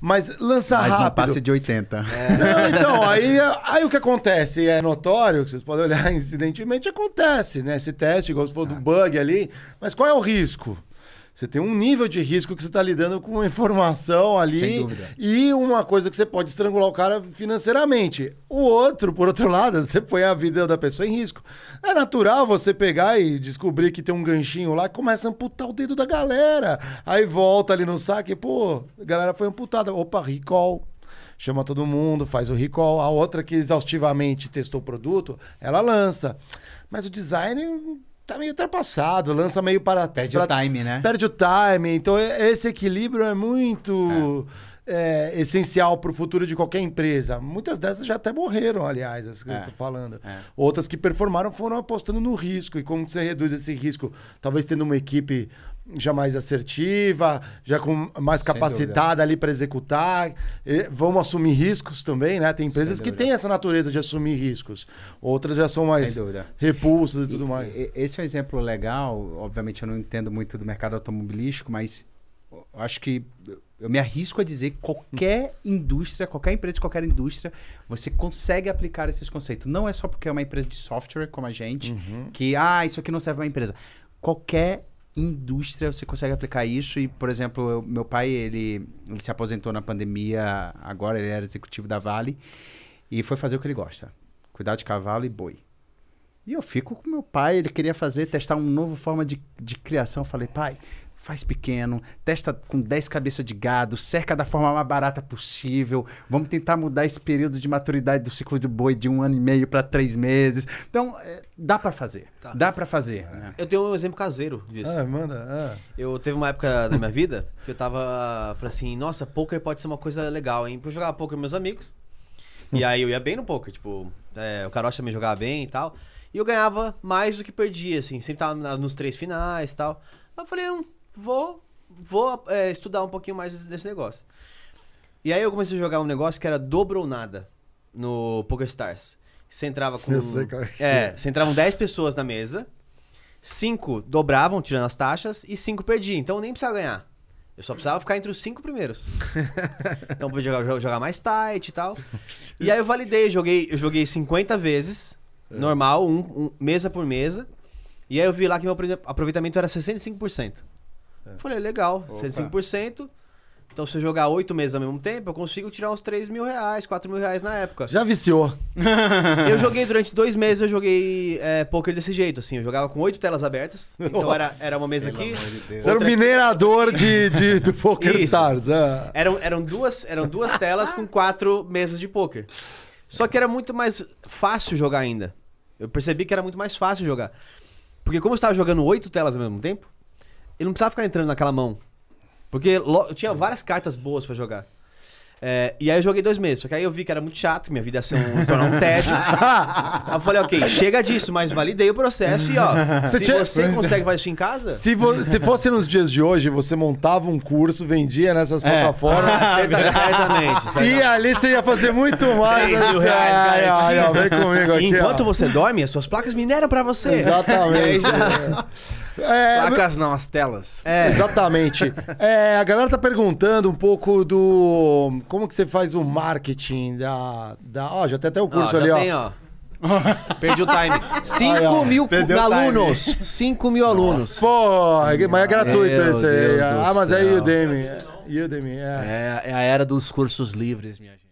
Mas lança mas rápido. Mas passe de 80. É. Não, então, aí, aí o que acontece? É notório, que vocês podem olhar incidentemente, acontece, né? Esse teste, igual você falou do é. bug ali. Mas qual é o risco? Você tem um nível de risco que você está lidando com uma informação ali e uma coisa que você pode estrangular o cara financeiramente. O outro, por outro lado, você põe a vida da pessoa em risco. É natural você pegar e descobrir que tem um ganchinho lá e começa a amputar o dedo da galera. Aí volta ali no saque, pô, a galera foi amputada. Opa, recall chama todo mundo, faz o recall. A outra que exaustivamente testou o produto, ela lança. Mas o design tá meio ultrapassado, lança meio para... Perde pra, o time, né? Perde o time. Então, esse equilíbrio é muito... É é, essencial para o futuro de qualquer empresa. Muitas dessas já até morreram, aliás, as que é, eu estou falando. É. Outras que performaram foram apostando no risco. E como você reduz esse risco? Talvez tendo uma equipe já mais assertiva, já com mais capacitada ali para executar. E vamos assumir riscos também, né? Tem empresas que têm essa natureza de assumir riscos. Outras já são mais repulsas e, e tudo mais. Esse é um exemplo legal. Obviamente eu não entendo muito do mercado automobilístico, mas acho que eu me arrisco a dizer que qualquer indústria, qualquer empresa de qualquer indústria, você consegue aplicar esses conceitos. Não é só porque é uma empresa de software como a gente, uhum. que, ah, isso aqui não serve para uma empresa. Qualquer indústria você consegue aplicar isso. E, por exemplo, eu, meu pai, ele, ele se aposentou na pandemia, agora ele era executivo da Vale, e foi fazer o que ele gosta: cuidar de cavalo e boi. E eu fico com meu pai, ele queria fazer, testar uma nova forma de, de criação. Eu falei, pai, faz pequeno, testa com 10 cabeças de gado, cerca da forma mais barata possível. Vamos tentar mudar esse período de maturidade do ciclo de boi de um ano e meio para três meses. Então, é, dá para fazer. Tá. Dá para fazer. É. Né? Eu tenho um exemplo caseiro disso. Ah, manda. Ah. Eu teve uma época da minha vida que eu tava, falei assim, nossa, poker pode ser uma coisa legal, hein? Eu jogava poker com meus amigos. e aí eu ia bem no poker, tipo, é, o Carocha também jogava bem e tal. E eu ganhava mais do que perdia, assim. Sempre tava nos três finais e tal. Aí eu falei, hum, vou, vou é, estudar um pouquinho mais desse negócio. E aí eu comecei a jogar um negócio que era dobro ou nada no Poker Stars. Você entrava com. Eu sei, é, é, é, você entravam 10 pessoas na mesa, 5 dobravam, tirando as taxas, e 5 perdiam. Então eu nem precisava ganhar. Eu só precisava ficar entre os cinco primeiros. então podia jogar, jogar, mais tight e tal. E aí eu validei, joguei, eu joguei 50 vezes, é. normal, um, um, mesa por mesa. E aí eu vi lá que meu aproveitamento era 65%. É. Falei, legal, Opa. 105%. Então, se eu jogar oito meses ao mesmo tempo, eu consigo tirar uns 3 mil reais, 4 mil reais na época. Já viciou. eu joguei durante dois meses, eu joguei é, poker desse jeito, assim. Eu jogava com oito telas abertas. Então Nossa, era, era uma mesa aqui. Você era um minerador de, de, do Poker Isso. Stars. É. Eram, eram, duas, eram duas telas com quatro mesas de poker. Só que era muito mais fácil jogar ainda. Eu percebi que era muito mais fácil jogar. Porque como eu estava jogando oito telas ao mesmo tempo, ele não precisava ficar entrando naquela mão. Porque eu tinha várias cartas boas para jogar. É, e aí eu joguei dois meses. Só que aí eu vi que era muito chato, minha vida ia ser um, tornar um teste. aí eu falei, ok, chega disso, mas validei o processo e ó. Você se tinha... você é. consegue fazer isso em casa. Se, vo... se fosse nos dias de hoje, você montava um curso, vendia nessas é. plataformas. Ah, certamente, tá- certamente, E ali você ia fazer muito mais. mil assim, reais, ai, ai, vem comigo aqui. Enquanto ó. você dorme, as suas placas mineram para você. Exatamente. É É, Placas não, as telas. É, exatamente. É, a galera tá perguntando um pouco do. Como que você faz o marketing da. da... Ó, já tem até o curso ali, já ó. Tem, ó. Perdi o time. 5 mil alunos. 5 mil alunos. Pô, é, mas é gratuito esse aí. Ah, mas é céu. Udemy. É. Udemy, é. É, é a era dos cursos livres, minha gente.